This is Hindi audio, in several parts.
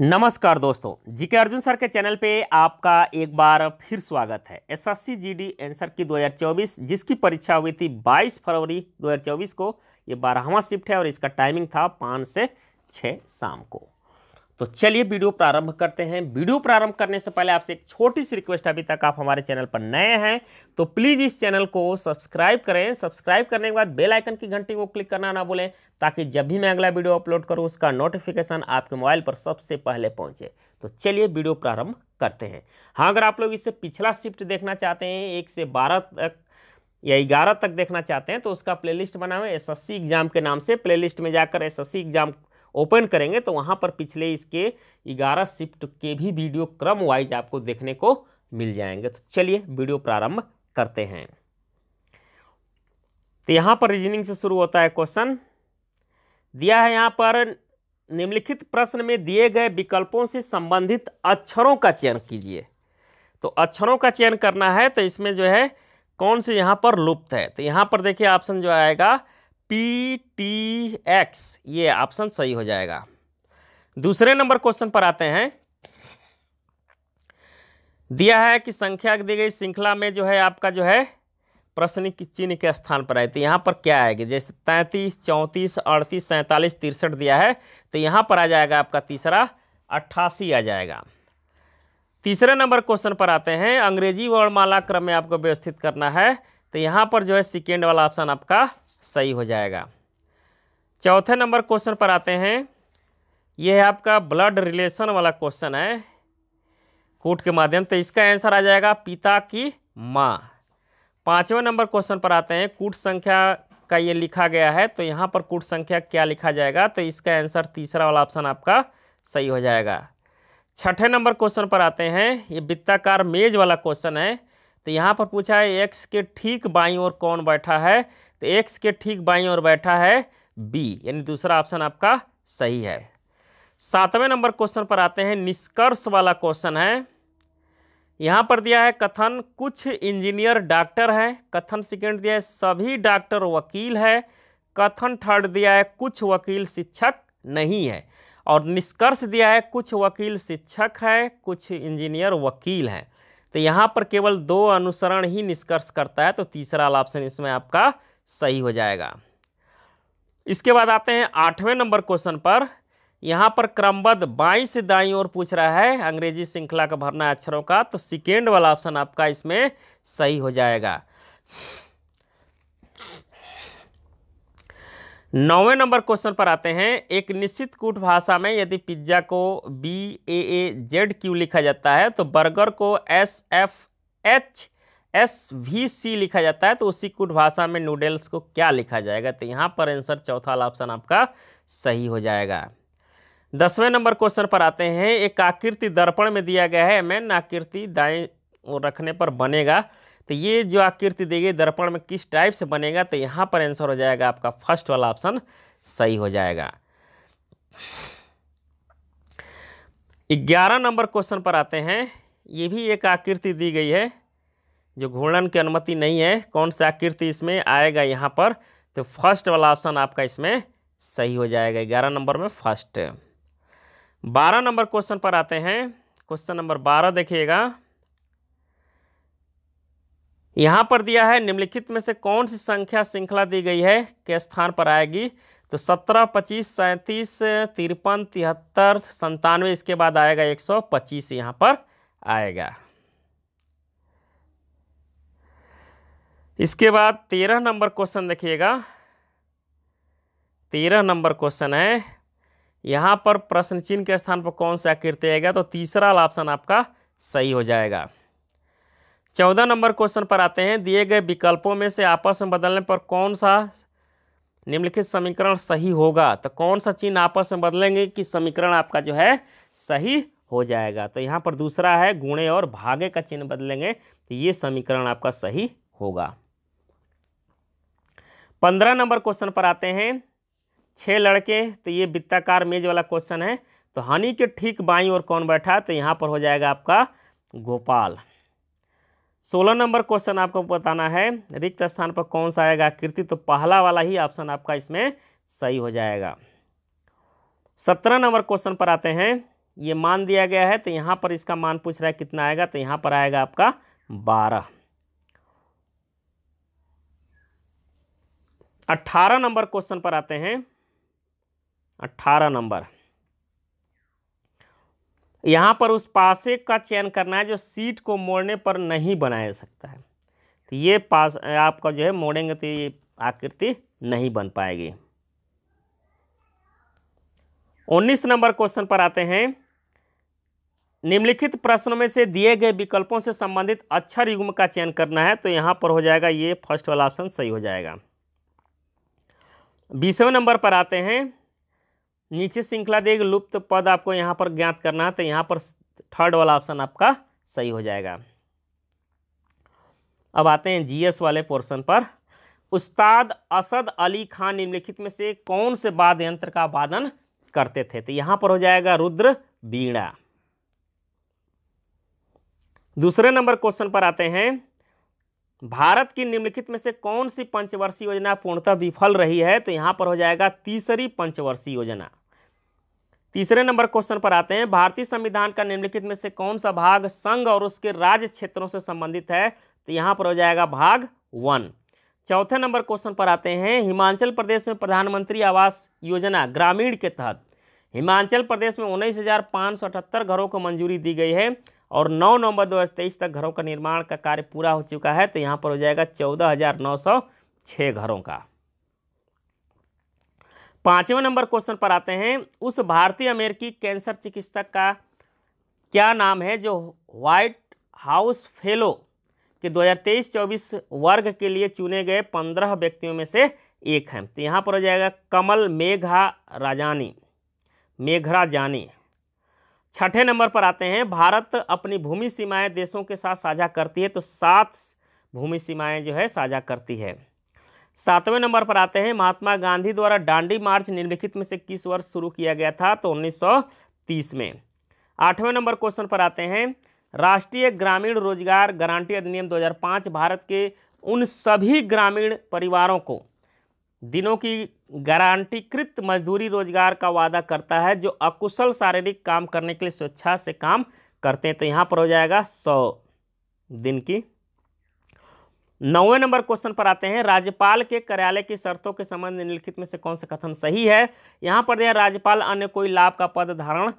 नमस्कार दोस्तों जीके अर्जुन सर के चैनल पे आपका एक बार फिर स्वागत है एसएससी जीडी आंसर की 2024 जिसकी परीक्षा हुई थी 22 फरवरी 2024 को ये बारहवा शिफ्ट है और इसका टाइमिंग था पाँच से छः शाम को तो चलिए वीडियो प्रारंभ करते हैं वीडियो प्रारंभ करने से पहले आपसे एक छोटी सी रिक्वेस्ट अभी तक आप हमारे चैनल पर नए हैं तो प्लीज़ इस चैनल को सब्सक्राइब करें सब्सक्राइब करने के बाद बेल आइकन की घंटी को क्लिक करना ना भूलें ताकि जब भी मैं अगला वीडियो अपलोड करूँ उसका नोटिफिकेशन आपके मोबाइल पर सबसे पहले पहुँचे तो चलिए वीडियो प्रारंभ करते हैं हाँ अगर आप लोग इससे पिछला शिफ्ट देखना चाहते हैं एक से बारह तक या ग्यारह तक देखना चाहते हैं तो उसका प्लेलिस्ट बना हुआ एसएससी एग्ज़ाम के नाम से प्लेलिस्ट में जाकर एसएससी एग्ज़ाम ओपन करेंगे तो वहाँ पर पिछले इसके ग्यारह शिफ्ट के भी वीडियो क्रम वाइज आपको देखने को मिल जाएंगे तो चलिए वीडियो प्रारंभ करते हैं तो यहाँ पर रीजनिंग से शुरू होता है क्वेश्चन दिया है यहाँ पर निम्नलिखित प्रश्न में दिए गए विकल्पों से संबंधित अक्षरों का चयन कीजिए तो अक्षरों का चयन करना है तो इसमें जो है कौन से यहाँ पर लुप्त है तो यहाँ पर देखिए ऑप्शन जो आएगा पी टी एक्स ये ऑप्शन सही हो जाएगा दूसरे नंबर क्वेश्चन पर आते हैं दिया है कि संख्या दी गई श्रृंखला में जो है आपका जो है प्रश्न चिन्ह के स्थान पर आए तो यहाँ पर क्या आएगी जैसे तैंतीस चौंतीस अड़तीस सैंतालीस तिरसठ दिया है तो यहाँ पर आ जाएगा आपका तीसरा अट्ठासी आ जाएगा तीसरे नंबर क्वेश्चन पर आते हैं अंग्रेजी वर्णमाला क्रम में आपको व्यवस्थित करना है तो यहाँ पर जो है सेकेंड वाला ऑप्शन आपका सही हो जाएगा चौथे नंबर क्वेश्चन पर आते हैं यह है आपका ब्लड रिलेशन वाला क्वेश्चन है कोट के माध्यम तो इसका आंसर आ जाएगा पिता की माँ पाँचवें नंबर क्वेश्चन पर आते हैं कूट संख्या का ये लिखा गया है तो यहाँ पर कूट संख्या क्या लिखा जाएगा तो इसका आंसर तीसरा वाला ऑप्शन आपका सही हो जाएगा छठे नंबर क्वेश्चन पर आते हैं ये वित्ताकार मेज वाला क्वेश्चन है तो यहाँ पर पूछा है एक्स के ठीक बाई और कौन बैठा है तो एक्स के ठीक बाई और बैठा है बी यानी दूसरा ऑप्शन आपका सही है सातवें नंबर क्वेश्चन पर आते हैं निष्कर्ष वाला क्वेश्चन है यहाँ पर दिया है कथन कुछ इंजीनियर डॉक्टर हैं कथन सेकेंड दिया है सभी डॉक्टर वकील है कथन थर्ड दिया है कुछ वकील शिक्षक नहीं है और निष्कर्ष दिया है कुछ वकील शिक्षक है कुछ इंजीनियर वकील हैं तो यहाँ पर केवल दो अनुसरण ही निष्कर्ष करता है तो तीसरा ऑप्शन इसमें आपका सही हो जाएगा इसके बाद आते हैं आठवें नंबर क्वेश्चन पर यहाँ पर क्रमबद्ध बाई से दाई ओर पूछ रहा है अंग्रेजी श्रृंखला का भरना अक्षरों का तो सेकेंड वाला ऑप्शन आपका इसमें सही हो जाएगा नौवें नंबर क्वेश्चन पर आते हैं एक निश्चित कूट भाषा में यदि पिज्जा को B A A Z Q लिखा जाता है तो बर्गर को S F H S V C लिखा जाता है तो उसी कुट भाषा में नूडल्स को क्या लिखा जाएगा तो यहाँ पर आंसर चौथा वाला ऑप्शन आपका सही हो जाएगा दसवें नंबर क्वेश्चन पर आते हैं एक आकृति दर्पण में दिया गया है मैन आकृति दाएँ और रखने पर बनेगा तो ये जो आकृति दी गई दर्पण में किस टाइप से बनेगा तो यहाँ पर आंसर हो जाएगा आपका फर्स्ट वाला ऑप्शन सही हो जाएगा ग्यारह नंबर क्वेश्चन पर आते हैं ये भी एक आकृति दी गई है जो घूर्णन की अनुमति नहीं है कौन सा आकृति इसमें आएगा यहाँ पर तो फर्स्ट वाला ऑप्शन आपका इसमें सही हो जाएगा ग्यारह नंबर में फर्स्ट बारह नंबर क्वेश्चन पर आते हैं क्वेश्चन नंबर बारह देखिएगा यहाँ पर दिया है निम्नलिखित में से कौन सी संख्या श्रृंखला दी गई है के स्थान पर आएगी तो सत्रह पच्चीस सैंतीस तिरपन तिहत्तर संतानवे इसके बाद आएगा एक सौ पच्चीस यहाँ पर आएगा इसके बाद तेरह नंबर क्वेश्चन देखिएगा तेरह नंबर क्वेश्चन है यहाँ पर प्रश्न चिन्ह के स्थान पर कौन सा आकृति आएगा तो तीसरा ऑप्शन आपका सही हो जाएगा चौदह नंबर क्वेश्चन पर आते हैं दिए गए विकल्पों में से आपस में बदलने पर कौन सा निम्नलिखित समीकरण सही होगा तो कौन सा चिन्ह आपस में बदलेंगे कि समीकरण आपका जो है सही हो जाएगा तो यहाँ पर दूसरा है गुणे और भागे का चिन्ह बदलेंगे तो ये समीकरण आपका सही होगा पंद्रह नंबर क्वेश्चन पर आते हैं छः लड़के तो ये वित्ताकार मेज वाला क्वेश्चन है तो हनी के ठीक बाई और कौन बैठा तो यहाँ पर हो जाएगा आपका गोपाल सोलह नंबर क्वेश्चन आपको बताना है रिक्त स्थान पर कौन सा आएगा कृति तो पहला वाला ही ऑप्शन आपका इसमें सही हो जाएगा सत्रह नंबर क्वेश्चन पर आते हैं ये मान दिया गया है तो यहाँ पर इसका मान पूछ रहा है कितना आएगा तो यहाँ पर आएगा आपका बारह अट्ठारह नंबर क्वेश्चन पर आते हैं अट्ठारह नंबर यहाँ पर उस पासे का चयन करना है जो सीट को मोड़ने पर नहीं बनाया सकता है तो ये पास आपका जो है मोड़ेंगे तो ये आकृति नहीं बन पाएगी उन्नीस नंबर क्वेश्चन पर आते हैं निम्नलिखित प्रश्नों में से दिए गए विकल्पों से संबंधित अक्षर युग्म का चयन करना है तो यहाँ पर हो जाएगा ये फर्स्ट वाला ऑप्शन सही हो जाएगा बीसवें नंबर पर आते हैं नीचे श्रृंखला देख लुप्त पद आपको यहाँ पर ज्ञात करना है तो यहाँ पर थर्ड वाला ऑप्शन आपका सही हो जाएगा अब आते हैं जीएस वाले पोर्शन पर उस्ताद असद अली खान निम्नलिखित में से कौन से वाद्य यंत्र का वादन करते थे तो यहाँ पर हो जाएगा रुद्र बीड़ा दूसरे नंबर क्वेश्चन पर आते हैं भारत की निम्नलिखित में से कौन सी पंचवर्षीय योजना पूर्णतः विफल रही है तो यहाँ पर हो जाएगा तीसरी पंचवर्षीय योजना तीसरे नंबर क्वेश्चन पर आते हैं भारतीय संविधान का निम्नलिखित में से कौन सा भाग संघ और उसके राज्य क्षेत्रों से संबंधित है तो यहाँ पर हो जाएगा भाग वन चौथे नंबर क्वेश्चन पर आते हैं हिमाचल प्रदेश में प्रधानमंत्री आवास योजना ग्रामीण के तहत हिमाचल प्रदेश में उन्नीस घरों को मंजूरी दी गई है और 9 नवंबर 2023 तक घरों का निर्माण का कार्य पूरा हो चुका है तो यहाँ पर हो जाएगा चौदह हज़ार नौ सौ छः घरों का पाँचवें नंबर क्वेश्चन पर आते हैं उस भारतीय अमेरिकी कैंसर चिकित्सक का क्या नाम है जो व्हाइट हाउस फेलो के 2023-24 वर्ग के लिए चुने गए पंद्रह व्यक्तियों में से एक हैं तो यहाँ पर हो जाएगा कमल मेघा राजानी मेघरा जानी छठे नंबर पर आते हैं भारत अपनी भूमि सीमाएं देशों के साथ साझा करती है तो सात भूमि सीमाएं जो है साझा करती है सातवें नंबर पर आते हैं महात्मा गांधी द्वारा डांडी मार्च निम्नलिखित में से किस वर्ष शुरू किया गया था तो 1930 में आठवें नंबर क्वेश्चन पर आते हैं राष्ट्रीय ग्रामीण रोजगार गारंटी अधिनियम 2005 भारत के उन सभी ग्रामीण परिवारों को दिनों की गारंटीकृत मजदूरी रोजगार का वादा करता है जो अकुशल शारीरिक काम करने के लिए स्वेच्छा से काम करते हैं तो यहाँ पर हो जाएगा सौ दिन की नौवे नंबर क्वेश्चन पर आते हैं राज्यपाल के कार्यालय की शर्तों के संबंध निम्नलिखित में से कौन सा कथन सही है यहाँ पर दिया राज्यपाल अन्य कोई लाभ का पद धारण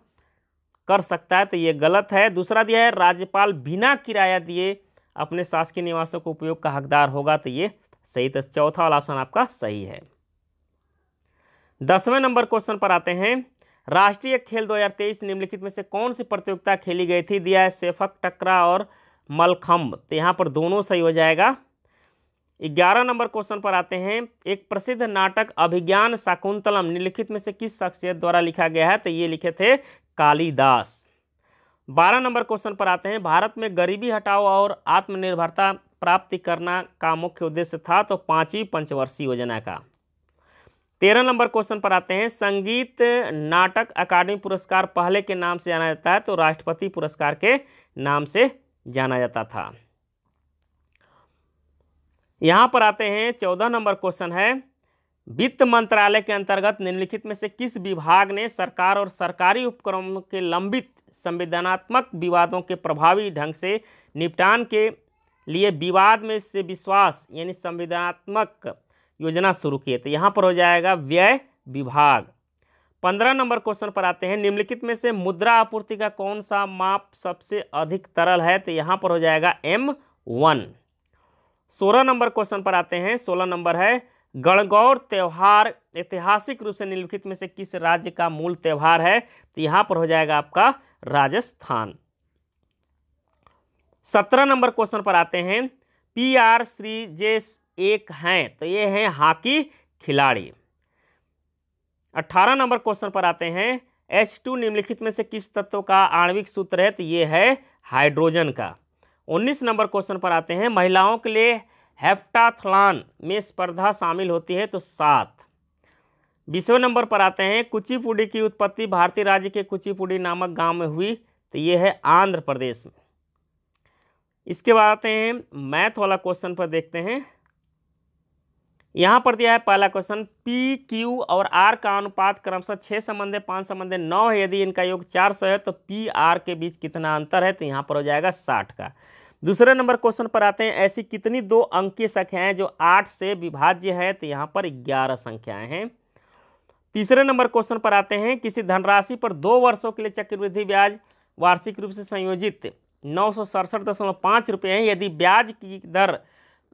कर सकता है तो ये गलत है दूसरा दिया है राज्यपाल बिना किराया दिए अपने शासकीय निवासों के उपयोग का हकदार होगा तो ये सही तो चौथा वाला ऑप्शन आपका सही है दसवें नंबर क्वेश्चन पर आते हैं राष्ट्रीय खेल 2023 निम्नलिखित में से कौन सी प्रतियोगिता खेली गई थी दिया है सेफक टकरा और मलखम्ब तो यहाँ पर दोनों सही हो जाएगा ग्यारह नंबर क्वेश्चन पर आते हैं एक प्रसिद्ध नाटक अभिज्ञान शाकुंतलम निम्नलिखित में से किस शख्सियत द्वारा लिखा गया है तो ये लिखे थे कालीदास बारह नंबर क्वेश्चन पर आते हैं भारत में गरीबी हटाओ और आत्मनिर्भरता प्राप्ति करना का मुख्य उद्देश्य था तो पाँचवीं पंचवर्षीय योजना का तेरह नंबर क्वेश्चन पर आते हैं संगीत नाटक अकादमी पुरस्कार पहले के नाम से जाना जाता है तो राष्ट्रपति पुरस्कार के नाम से जाना जाता था यहां पर आते हैं चौदह नंबर क्वेश्चन है वित्त मंत्रालय के अंतर्गत निम्नलिखित में से किस विभाग ने सरकार और सरकारी उपक्रमों के लंबित संविधानात्मक विवादों के प्रभावी ढंग से निपटान के लिए विवाद में से विश्वास यानी संविधानात्मक योजना शुरू किए तो यहाँ पर हो जाएगा व्यय विभाग पंद्रह नंबर क्वेश्चन पर आते हैं निम्नलिखित में से मुद्रा आपूर्ति का कौन सा माप सबसे अधिक तरल है तो यहाँ पर हो जाएगा एम वन सोलह नंबर क्वेश्चन पर आते हैं सोलह नंबर है गणगौर त्यौहार ऐतिहासिक रूप से निम्नलिखित में से किस राज्य का मूल त्यौहार है तो यहाँ पर हो जाएगा आपका राजस्थान सत्रह नंबर क्वेश्चन पर आते हैं पी आर श्री जे एक हैं तो ये हैं हॉकी खिलाड़ी अट्ठारह नंबर क्वेश्चन पर आते हैं एच टू निम्नलिखित में से किस तत्व का आणविक सूत्र है तो ये है हाइड्रोजन का उन्नीस नंबर क्वेश्चन पर आते हैं महिलाओं के लिए हेफ्टाथलान में स्पर्धा शामिल होती है तो सात बीसवें नंबर पर आते हैं कुचिपुड़ी की उत्पत्ति भारतीय राज्य के कुचिपुड़ी नामक गांव में हुई तो ये है आंध्र प्रदेश में इसके बाद आते हैं मैथ वाला क्वेश्चन पर देखते हैं यहाँ पर दिया है पहला क्वेश्चन पी क्यू और आर का अनुपात क्रमशः छः संबंधे पाँच संबंधे नौ है यदि इनका योग चार सौ है तो पी आर के बीच कितना अंतर है तो यहाँ पर हो जाएगा साठ का दूसरे नंबर क्वेश्चन पर आते हैं ऐसी कितनी दो अंकीय संख्याएं जो आठ से विभाज्य है तो यहाँ पर ग्यारह संख्याएं हैं तीसरे नंबर क्वेश्चन पर आते हैं किसी धनराशि पर दो वर्षों के लिए चक्रवृद्धि ब्याज वार्षिक रूप से संयोजित नौ सौ सड़सठ दशमलव पाँच रुपये है यदि ब्याज की दर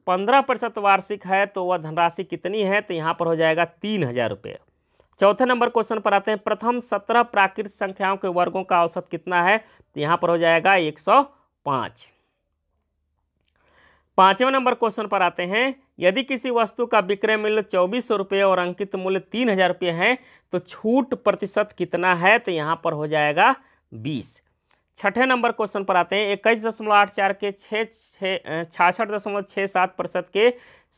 पंद्रह प्रतिशत वार्षिक है तो वह धनराशि कितनी है तो यहाँ पर हो जाएगा तीन हज़ार रुपये चौथे नंबर क्वेश्चन पर आते हैं प्रथम सत्रह प्राकृतिक संख्याओं के वर्गों का औसत कितना है तो यहाँ पर हो जाएगा एक सौ पाँच पाँचवें नंबर क्वेश्चन पर आते हैं यदि किसी वस्तु का विक्रय मूल्य चौबीस सौ रुपये और अंकित मूल्य तीन हज़ार रुपये हैं तो छूट प्रतिशत कितना है तो यहाँ पर हो जाएगा बीस छठे नंबर क्वेश्चन पर आते हैं इक्कीस दशमलव आठ चार के छः छः छाछठ दशमलव छः सात प्रतिशत के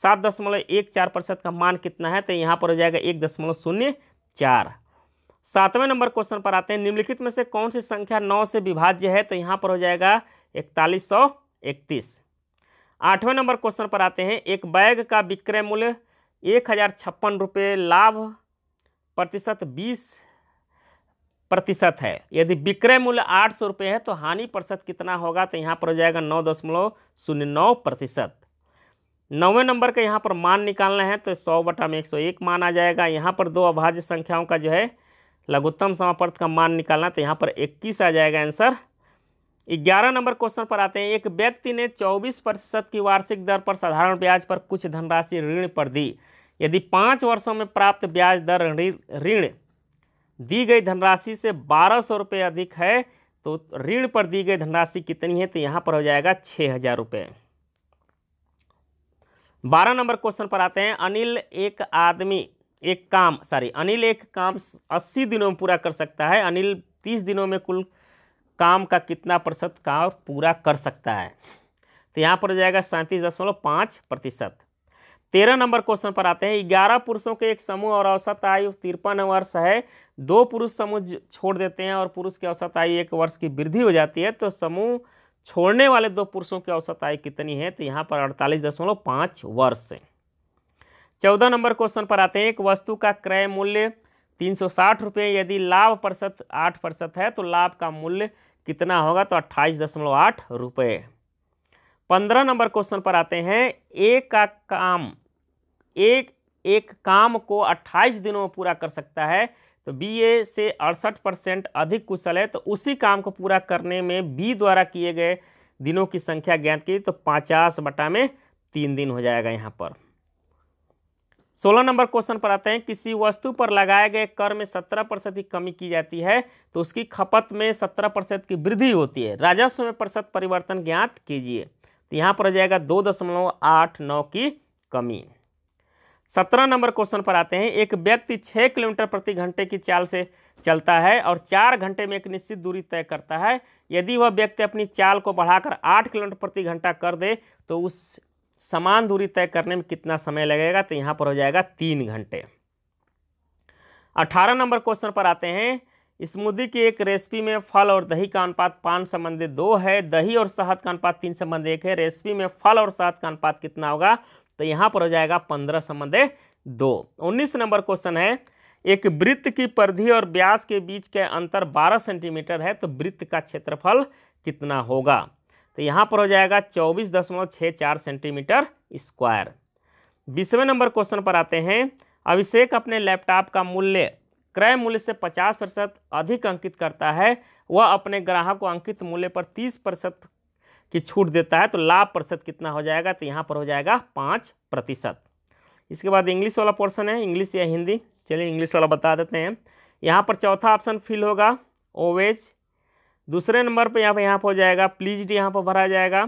सात दशमलव एक चार प्रतिशत का मान कितना है तो यहाँ पर हो जाएगा एक दशमलव शून्य चार सातवें नंबर क्वेश्चन पर आते हैं निम्नलिखित में से कौन सी संख्या नौ से विभाज्य है तो यहाँ पर हो जाएगा इकतालीस सौ इकतीस आठवें नंबर क्वेश्चन पर आते हैं एक बैग का विक्रय मूल्य एक हज़ार छप्पन रुपये लाभ प्रतिशत बीस प्रतिशत है यदि विक्रय मूल्य आठ सौ रुपये है तो हानि प्रतिशत कितना होगा तो यहाँ पर हो जाएगा नौ दशमलव शून्य नौ प्रतिशत नौवें नंबर का यहाँ पर मान निकालना है तो सौ बटा में एक सौ एक मान आ जाएगा यहाँ पर दो अभाज्य संख्याओं का जो है लघुत्तम समापर्थ का मान निकालना तो यहाँ पर इक्कीस आ जाएगा आंसर ग्यारह नंबर क्वेश्चन पर आते हैं एक व्यक्ति ने चौबीस प्रतिशत की वार्षिक दर पर साधारण ब्याज पर कुछ धनराशि ऋण पर दी यदि पाँच वर्षों में प्राप्त ब्याज दर ऋण दी गई धनराशि से बारह सौ रुपये अधिक है तो ऋण पर दी गई धनराशि कितनी है तो यहाँ पर हो जाएगा छः हज़ार रुपये बारह नंबर क्वेश्चन पर आते हैं अनिल एक आदमी एक काम सॉरी अनिल एक काम अस्सी दिनों में पूरा कर सकता है अनिल तीस दिनों में कुल काम का कितना प्रतिशत काम पूरा कर सकता है तो यहाँ पर हो जाएगा सैंतीस दशमलव पाँच प्रतिशत तेरह नंबर क्वेश्चन पर आते हैं ग्यारह पुरुषों के एक समूह और औसत आयु तिरपन वर्ष है दो पुरुष समूह छोड़ देते हैं और पुरुष की औसत आयु एक वर्ष की वृद्धि हो जाती है तो समूह छोड़ने वाले दो पुरुषों की औसत आयु कितनी है तो यहाँ पर अड़तालीस दशमलव पाँच वर्ष है चौदह नंबर क्वेश्चन पर आते हैं एक वस्तु का क्रय मूल्य तीन सौ साठ रुपये यदि लाभ प्रतिशत आठ प्रतिशत है तो लाभ का मूल्य कितना होगा तो अट्ठाईस दशमलव आठ रुपये पंद्रह नंबर क्वेश्चन पर आते हैं ए का काम एक एक काम को 28 दिनों में पूरा कर सकता है तो बी ए से अड़सठ परसेंट अधिक कुशल है तो उसी काम को पूरा करने में बी द्वारा किए गए दिनों की संख्या ज्ञात की तो पचास बटा में तीन दिन हो जाएगा यहाँ पर सोलह नंबर क्वेश्चन पर आते हैं किसी वस्तु पर लगाए गए कर में सत्रह प्रतिशत की कमी की जाती है तो उसकी खपत में सत्रह प्रतिशत की वृद्धि होती है राजस्व में प्रतिशत परिवर्तन ज्ञात कीजिए तो यहाँ पर हो जाएगा दो दशमलव आठ नौ की कमी सत्रह नंबर क्वेश्चन पर आते हैं एक व्यक्ति छः किलोमीटर प्रति घंटे की चाल से चलता है और चार घंटे में एक निश्चित दूरी तय करता है यदि वह व्यक्ति अपनी चाल को बढ़ाकर आठ किलोमीटर प्रति घंटा कर दे तो उस समान दूरी तय करने में कितना समय लगेगा तो यहाँ पर हो जाएगा तीन घंटे अठारह नंबर क्वेश्चन पर आते हैं स्मूदी की एक रेसिपी में फल और दही का अनुपात पाँच संबंधी दो है दही और शहद का अनुपात तीन संबंध एक है रेसिपी में फल और शहद का अनुपात कितना होगा तो यहाँ पर हो जाएगा पंद्रह संबंध दो उन्नीस नंबर क्वेश्चन है एक वृत्त की परिधि और ब्यास के बीच के अंतर 12 सेंटीमीटर है तो वृत्त का क्षेत्रफल कितना होगा तो यहाँ पर हो जाएगा चौबीस दशमलव छः चार सेंटीमीटर स्क्वायर बीसवें नंबर क्वेश्चन पर आते हैं अभिषेक अपने लैपटॉप का मूल्य क्रय मूल्य से 50 प्रतिशत अधिक अंकित करता है वह अपने ग्राहक को अंकित मूल्य पर 30 प्रतिशत की छूट देता है तो लाभ प्रतिशत कितना हो जाएगा तो यहाँ पर हो जाएगा पाँच प्रतिशत इसके बाद इंग्लिश वाला पोर्सन है इंग्लिश या हिंदी चलिए इंग्लिश वाला बता देते हैं यहाँ पर चौथा ऑप्शन फिल होगा ओवेज दूसरे नंबर पर यहाँ पर यहाँ पर हो जाएगा डी यहाँ पर भरा जाएगा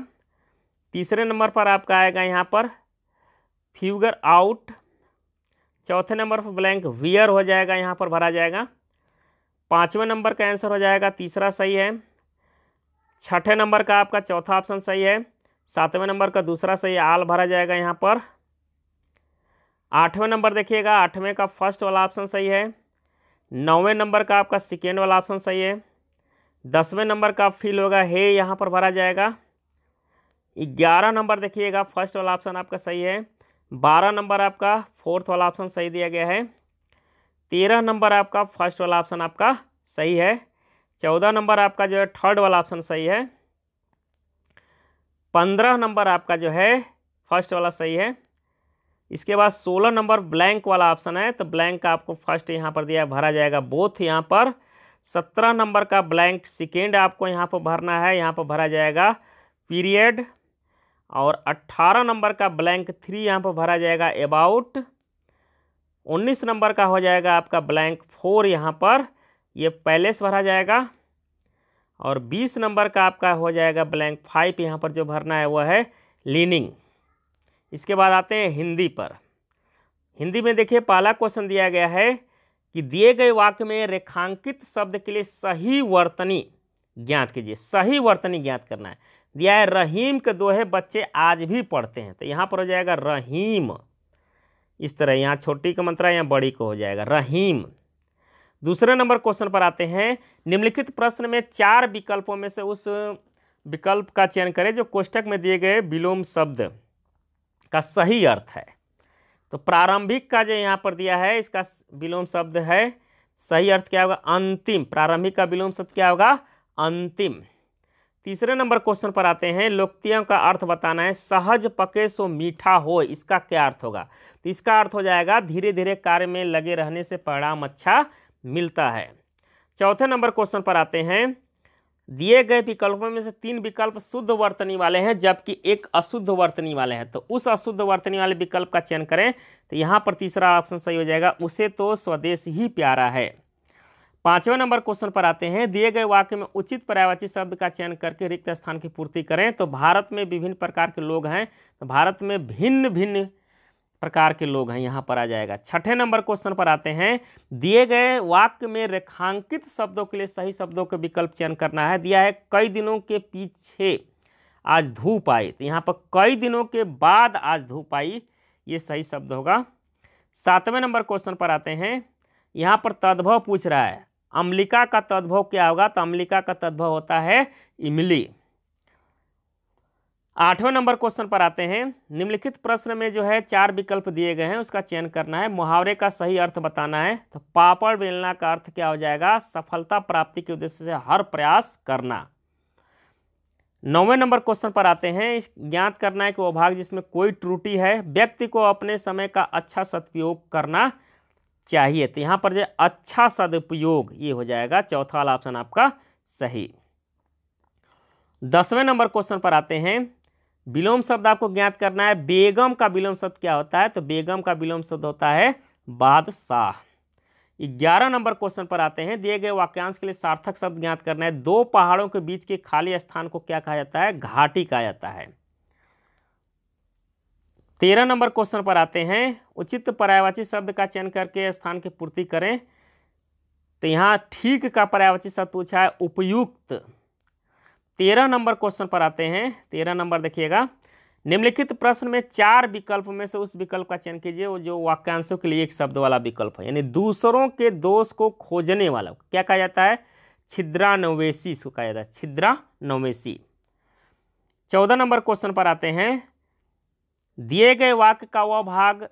तीसरे नंबर पर आपका आएगा यहाँ पर फ्यूगर आउट चौथे नंबर पर ब्लैंक वियर हो जाएगा यहाँ पर भरा जाएगा पाँचवें नंबर का आंसर हो जाएगा तीसरा सही है छठे नंबर का आपका चौथा ऑप्शन सही है सातवें नंबर का दूसरा सही है आल भरा जाएगा यहाँ पर आठवें नंबर देखिएगा आठवें का फर्स्ट वाला ऑप्शन सही है नौवें नंबर का आपका सेकेंड वाला ऑप्शन सही है दसवें नंबर का फील होगा हे यहाँ पर भरा जाएगा ग्यारह नंबर देखिएगा फर्स्ट वाला ऑप्शन आपका सही है बारह नंबर आपका फोर्थ वाला ऑप्शन सही दिया गया है तेरह नंबर आपका फर्स्ट वाला ऑप्शन आपका सही है चौदह नंबर आपका जो है थर्ड वाला ऑप्शन सही है पंद्रह नंबर आपका जो है फर्स्ट वाला सही है इसके बाद सोलह नंबर ब्लैंक वाला ऑप्शन है तो ब्लैंक का आपको फर्स्ट यहाँ पर दिया भरा जाएगा बोथ यहाँ पर सत्रह नंबर का ब्लैंक सेकेंड आपको यहाँ पर भरना है यहाँ पर भरा जाएगा पीरियड और अट्ठारह नंबर का ब्लैंक थ्री यहाँ पर भरा जाएगा अबाउट उन्नीस नंबर का हो जाएगा आपका ब्लैंक फोर यहाँ पर ये पहले से भरा जाएगा और बीस नंबर का आपका हो जाएगा ब्लैंक फाइव यहाँ पर जो भरना है वह है लीनिंग इसके बाद आते हैं हिंदी पर हिंदी में देखिए पहला क्वेश्चन दिया गया है कि दिए गए वाक्य में रेखांकित शब्द के लिए सही वर्तनी ज्ञात कीजिए सही वर्तनी ज्ञात करना है दिया है रहीम के दोहे बच्चे आज भी पढ़ते हैं तो यहाँ पर हो जाएगा रहीम इस तरह यहाँ छोटी का मंत्रा यहाँ बड़ी को हो जाएगा रहीम दूसरे नंबर क्वेश्चन पर आते हैं निम्नलिखित प्रश्न में चार विकल्पों में से उस विकल्प का चयन करें जो कोष्टक में दिए गए विलोम शब्द का सही अर्थ है तो प्रारंभिक का जो यहाँ पर दिया है इसका विलोम शब्द है सही अर्थ क्या होगा अंतिम प्रारंभिक का विलोम शब्द क्या होगा अंतिम तीसरे नंबर क्वेश्चन पर आते हैं लोकतियों का अर्थ बताना है सहज पके सो मीठा हो इसका क्या अर्थ होगा तो इसका अर्थ हो जाएगा धीरे धीरे कार्य में लगे रहने से परिणाम अच्छा मिलता है चौथे नंबर क्वेश्चन पर आते हैं दिए गए विकल्पों में से तीन विकल्प शुद्ध वर्तनी वाले हैं जबकि एक अशुद्ध वर्तनी वाले हैं तो उस अशुद्ध वर्तनी वाले विकल्प का चयन करें तो यहाँ पर तीसरा ऑप्शन सही हो जाएगा उसे तो स्वदेश ही प्यारा है पांचवें नंबर क्वेश्चन पर आते हैं दिए गए वाक्य में उचित पर्यावाची शब्द का चयन करके रिक्त स्थान की पूर्ति करें तो भारत में विभिन्न प्रकार के लोग हैं तो भारत में भिन्न भिन्न प्रकार के लोग हैं यहाँ पर आ जाएगा छठे नंबर क्वेश्चन पर आते हैं दिए गए वाक्य में रेखांकित शब्दों के लिए सही शब्दों के विकल्प चयन करना है दिया है कई दिनों के पीछे आज धूप आई तो यहाँ पर कई दिनों के बाद आज धूप आई ये सही शब्द होगा सातवें नंबर क्वेश्चन पर आते हैं यहाँ पर तद्भव पूछ रहा है अम्लिका का तद्भव क्या होगा तो अम्लिका का तद्भव होता है इमली आठवें नंबर क्वेश्चन पर आते हैं निम्नलिखित प्रश्न में जो है चार विकल्प दिए गए हैं उसका चयन करना है मुहावरे का सही अर्थ बताना है तो पापड़ बेलना का अर्थ क्या हो जाएगा सफलता प्राप्ति के उद्देश्य से हर प्रयास करना नौवें नंबर क्वेश्चन पर आते हैं ज्ञात करना है कि वह भाग जिसमें कोई त्रुटि है व्यक्ति को अपने समय का अच्छा सदुपयोग करना चाहिए तो यहाँ पर जो अच्छा सदुपयोग ये हो जाएगा चौथा वाला ऑप्शन आपका सही दसवें नंबर क्वेश्चन पर आते हैं विलोम शब्द आपको ज्ञात करना है बेगम का विलोम शब्द क्या होता है तो बेगम का विलोम शब्द होता है बादशाह ग्यारह नंबर क्वेश्चन पर आते हैं दिए गए वाक्यांश के लिए सार्थक शब्द ज्ञात करना है दो पहाड़ों के बीच के खाली स्थान को क्या कहा जाता है घाटी कहा जाता है तेरह नंबर क्वेश्चन पर आते हैं उचित पर्यायवाची शब्द का चयन करके स्थान की पूर्ति करें तो यहाँ ठीक का पर्यायवाची शब्द पूछा है उपयुक्त तेरह नंबर क्वेश्चन पर आते हैं तेरह नंबर देखिएगा निम्नलिखित प्रश्न में चार विकल्प में से उस विकल्प का चयन कीजिए वो जो वाक्यांशों के लिए एक शब्द वाला विकल्प है यानी दूसरों के दोष को खोजने वाला क्या कहा जाता है छिद्रानवेशी इसको कहा जाता है छिद्रानवेशी चौदह नंबर क्वेश्चन पर आते हैं दिए गए वाक्य का वह भाग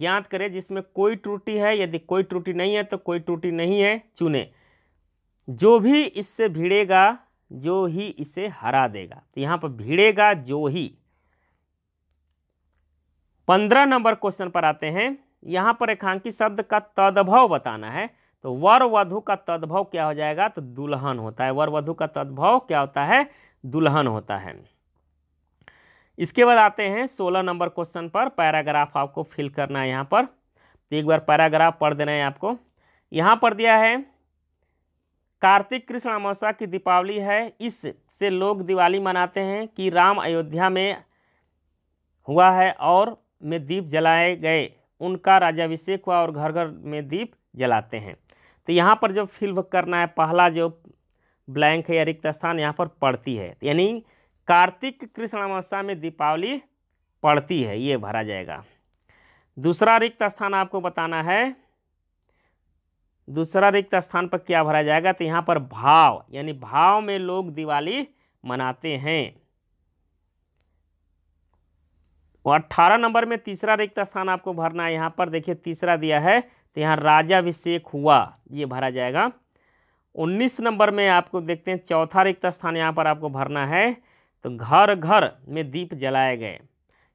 ज्ञात करें जिसमें कोई त्रुटि है यदि कोई त्रुटि नहीं है तो कोई त्रुटि नहीं है चुने जो भी इससे भिड़ेगा जो ही इसे हरा देगा तो यहाँ पर भिड़ेगा जो ही पंद्रह नंबर क्वेश्चन पर आते हैं यहाँ पर रेखांकित शब्द का तद्भव बताना है तो वर वधु का तद्भव क्या हो जाएगा तो दुल्हन होता है वर वधु का तद्भव क्या होता है दुल्हन होता है इसके बाद आते हैं सोलह नंबर क्वेश्चन पर पैराग्राफ आपको फिल करना है यहाँ पर तो एक बार पैराग्राफ पढ़ देना है आपको यहाँ पर दिया है कार्तिक कृष्ण अमावस्या की दीपावली है इससे लोग दिवाली मनाते हैं कि राम अयोध्या में हुआ है और में दीप जलाए गए उनका राजाभिषेक हुआ और घर घर में दीप जलाते हैं तो यहाँ पर जो फिल्म करना है पहला जो ब्लैंक है या रिक्त स्थान यहाँ पर पड़ती है यानी कार्तिक कृष्ण अमावस्या में दीपावली पड़ती है ये भरा जाएगा दूसरा रिक्त स्थान आपको बताना है दूसरा रिक्त स्थान पर क्या भरा जाएगा तो यहाँ पर भाव यानी भाव में लोग दिवाली मनाते हैं और अट्ठारह नंबर में तीसरा रिक्त स्थान आपको भरना है यहाँ पर देखिए तीसरा दिया है तो यहाँ राजाभिषेक हुआ ये भरा जाएगा उन्नीस नंबर में आपको देखते हैं चौथा रिक्त स्थान यहाँ पर आपको भरना है तो घर घर में दीप जलाए गए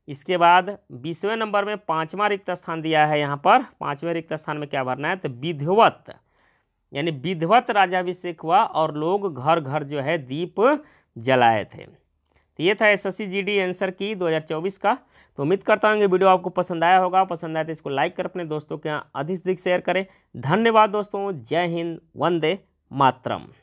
इसके बाद बीसवें नंबर में पाँचवा रिक्त स्थान दिया है यहाँ पर पाँचवें रिक्त स्थान में क्या भरना है तो विधवत यानी विधवत राजाभिषेक हुआ और लोग घर घर जो है दीप जलाए थे तो ये था एस एस आंसर की 2024 का तो उम्मीद करता हूँ कि वीडियो आपको पसंद आया होगा पसंद आया तो इसको लाइक कर अपने दोस्तों के यहाँ अधिक से अधिक शेयर करें धन्यवाद दोस्तों जय हिंद वंदे मातरम